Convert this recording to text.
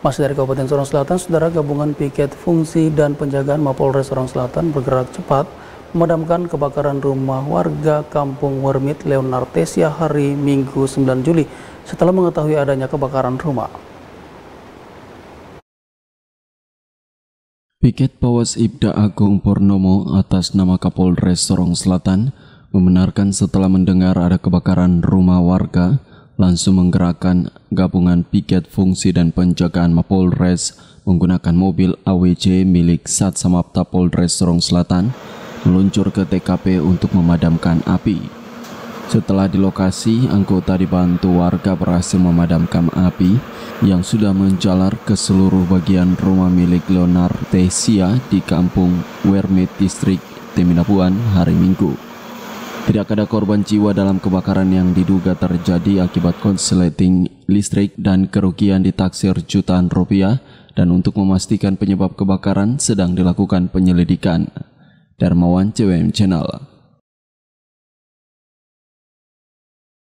Masih dari Kabupaten Sorong Selatan, saudara gabungan piket fungsi dan penjagaan Mapolres Sorong Selatan bergerak cepat memadamkan kebakaran rumah warga Kampung Wermit Leonartesia hari Minggu 9 Juli setelah mengetahui adanya kebakaran rumah. Piket Pawas Ibda Agung Purnomo atas nama Kapolres Sorong Selatan membenarkan setelah mendengar ada kebakaran rumah warga langsung menggerakkan gabungan piket fungsi dan penjagaan Mapolres menggunakan mobil AWC milik Sat Samapta Polres Serong Selatan meluncur ke TKP untuk memadamkan api. Setelah di lokasi, anggota dibantu warga berhasil memadamkan api yang sudah menjalar ke seluruh bagian rumah milik Leonard Tesia di kampung Wermit, Distrik, Teminapuan hari Minggu. Tidak ada korban jiwa dalam kebakaran yang diduga terjadi akibat konsleting listrik dan kerugian ditaksir jutaan rupiah dan untuk memastikan penyebab kebakaran sedang dilakukan penyelidikan. Darmawan CWM Channel